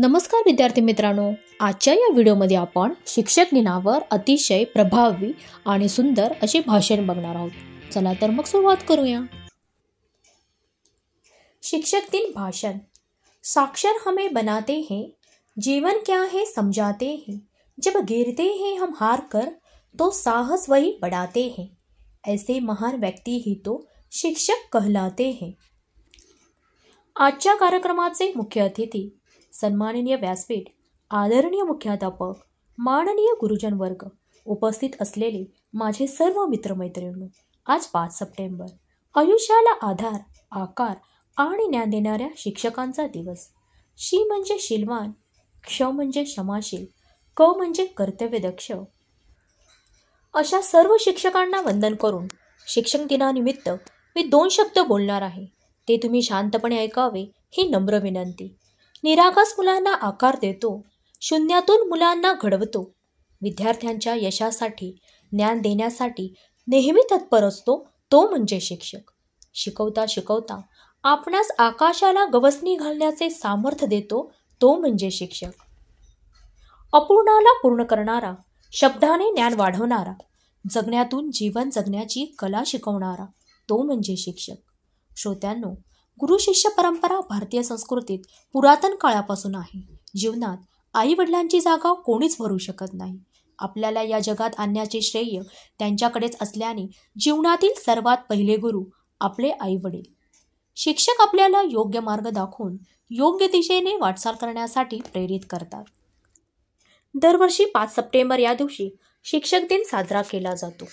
नमस्कार विद्यार्थी मित्रांनो आजच्या या व्हिडिओमध्ये आपण शिक्षक दिनावर अतिशय प्रभावी आणि सुंदर असे भाषण बघणार आहोत चला तर मग सुरुवात करूया शिक्षक दिन भाषण साक्षर हमें बनाते हैं जीवन क्या है समझाते हैं जब गिरते हैं हम हार कर तो साहस वही बढ़ाते हैं ऐसे महान व्यक्ती ही तो शिक्षक कहलाते हैं आजच्या कार्यक्रमाचे मुख्य अतिथी सन्माननीय व्यासपीठ आदरणीय मुख्याध्यापक माननीय गुरुजन वर्ग उपस्थित असलेले माझे सर्व मित्रमैत्रिणी आज पाच सप्टेंबर आयुष्याला आधार आकार आणि ज्ञान देणाऱ्या शिक्षकांचा दिवस शी म्हणजे शिलवान क्ष म्हणजे क्षमाशील क म्हणजे कर्तव्यदक्ष अशा सर्व शिक्षकांना वंदन करून शिक्षक दिनानिमित्त मी दोन शब्द बोलणार आहे ते तुम्ही शांतपणे ऐकावे ही नम्र विनंती निरागस मुलांना आकार देतो शून्यातून मुलांना घडवतो विद्यार्थ्यांच्या यशासाठी ज्ञान देण्यासाठी नेहमी तत्पर असतो तो म्हणजे शिक्षक शिकवता शिकवता आपणास आकाशाला गवसणी घालण्याचे सामर्थ्य देतो तो म्हणजे शिक्षक अपूर्णाला पूर्ण करणारा शब्दाने ज्ञान वाढवणारा जगण्यातून जीवन जगण्याची कला शिकवणारा तो म्हणजे शिक्षक श्रोत्यांनो गुरु शिष्य परंपरा भारतीय संस्कृतीत पुरातन काळापासून आहे जीवनात आई वडिलांची जागा कोणीच भरू शकत नाही आपल्याला या जगात आणण्याचे श्रेय त्यांच्याकडेच असल्याने जीवनातील सर्वात पहिले गुरु आपले आई वडील शिक्षक आपल्याला योग्य मार्ग दाखवून योग्य दिशेने वाटचाल करण्यासाठी प्रेरित करतात दरवर्षी पाच सप्टेंबर या दिवशी शिक्षक दिन साजरा केला जातो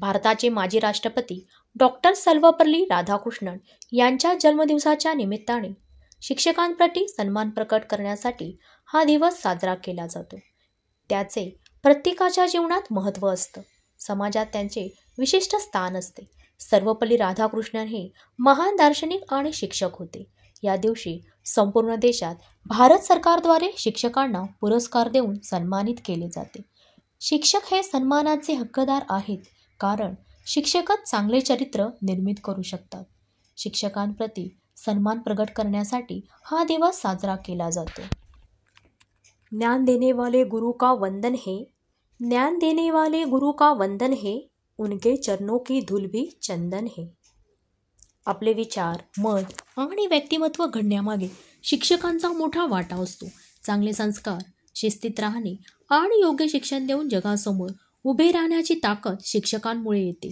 भारताचे माजी राष्ट्रपती डॉक्टर सर्वपल्ली राधाकृष्णन यांच्या जन्मदिवसाच्या निमित्ताने शिक्षकांप्रती सन्मान प्रकट करण्यासाठी हा दिवस साजरा केला जातो त्याचे प्रत्येकाच्या जीवनात महत्त्व असतं समाजात त्यांचे विशिष्ट स्थान असते सर्वपल्ली राधाकृष्णन हे महान दार्शनिक आणि शिक्षक होते या दिवशी संपूर्ण देशात भारत सरकारद्वारे शिक्षकांना पुरस्कार देऊन सन्मानित केले जाते शिक्षक हे सन्मानाचे हक्कदार आहेत कारण शिक्षकच चांगले चरित्र निर्मित करू शकतात शिक्षकांप्रती सन्मान प्रगट करण्यासाठी हा दिवस साजरा केला जातो ज्ञान देणेवाले वाले गुरु का वंदन हे ज्ञान देणेवाले वाले गुरु का वंदन हे उनके चरणों की धूल भी चंदन हे आपले विचार मत आणि व्यक्तिमत्व घडण्यामागे शिक्षकांचा मोठा वाटा असतो चांगले संस्कार शिस्तीत राहणे आणि योग्य शिक्षण देऊन जगासमोर उभे राहण्याची ताकद शिक्षकांमुळे येते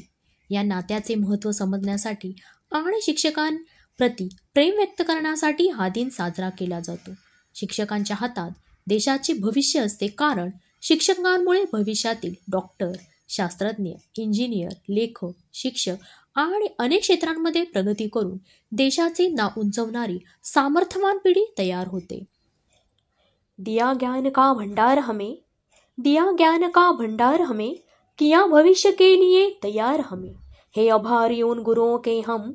या नात्याचे महत्त्व समजण्यासाठी आणि शिक्षकांप्रती प्रेम व्यक्त करण्यासाठी हा दिन साजरा केला जातो शिक्षकांच्या हातात देशाचे भविष्य असते कारण शिक्षकांमुळे भविष्यातील डॉक्टर शास्त्रज्ञ इंजिनियर लेखक शिक्षक आणि अनेक क्षेत्रांमध्ये प्रगती करून देशाचे नाव उंचवणारी सामर्थ्यवान पिढी तयार होते दिया ज्ञान का भंडार हमें दिया ज्ञान का भंडार हमें किया भविष्य के लिए तैयार हमें हे अभारी उन गुरुओं के हम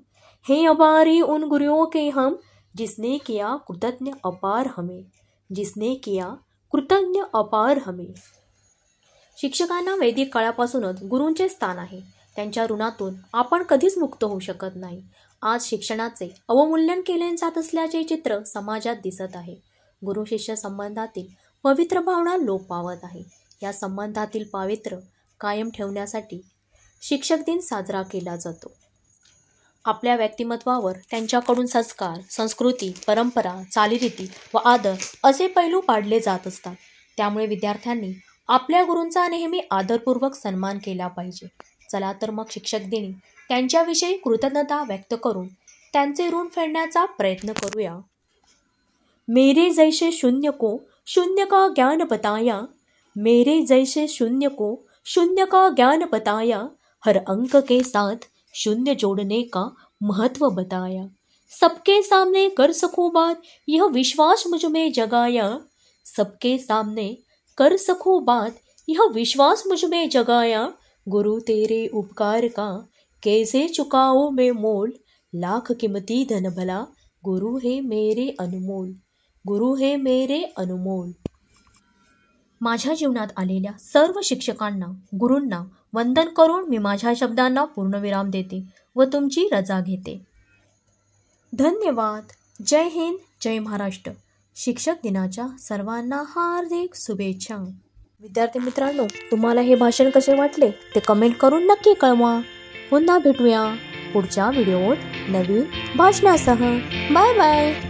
हे अभारी उन गुरुओं के हम जिसने किया कृतज्ञ अपार हमें जिसने किया कृतज्ञ अपार हमें शिक्षकांना वैदिक काळापासूनच गुरूंचे स्थान आहे त्यांच्या ऋणातून आपण कधीच मुक्त होऊ शकत नाही आज शिक्षणाचे अवमूल्यन केले जात असल्याचे चित्र समाजात दिसत आहे गुरु शिष्य संबंधातील पवित्र भावना लोप पावत आहे या संबंधातील पावित्र कायम ठेवण्यासाठी शिक्षक दिन साजरा केला जातो आपल्या व्यक्तिमत्वावर त्यांच्याकडून संस्कार संस्कृती परंपरा चालीरीती व आदर असे पैलू पाडले जात असतात त्यामुळे विद्यार्थ्यांनी आपल्या गुरूंचा नेहमी आदरपूर्वक सन्मान केला पाहिजे चला तर मग शिक्षक दिनी त्यांच्याविषयी कृतज्ञता व्यक्त करून त्यांचे ऋण फेडण्याचा प्रयत्न करूया मेरे जैसे शून्य को शून्य का ज्ञान बताया मेरे जैसे शून्य को शून्य का ज्ञान बताया हर अंक के साथ शून्य जोड़ने का महत्व बताया सबके सामने कर सकूं बात यह विश्वास मुझ में जगाया सबके सामने कर सकूं बात यह विश्वास मुझ में जगाया गुरु तेरे उपकार का कैसे चुकाओ मैं मोल लाख कीमती धन भला गुरु है मेरे अनमोल गुरु हे मेरे अनुमोल माझ्या जीवनात आलेल्या सर्व शिक्षकांना गुरूंना वंदन करून मी माझ्या शब्दांना पूर्णविराम देते व तुमची रजा घेते धन्यवाद जय हिंद जय महाराष्ट्र शिक्षक दिनाच्या सर्वांना हार्दिक शुभेच्छा विद्यार्थी मित्रांनो तुम्हाला हे भाषण कसे वाटले ते कमेंट करून नक्की कळवा पुन्हा भेटूया पुढच्या व्हिडिओत नवीन भाषणासह बाय बाय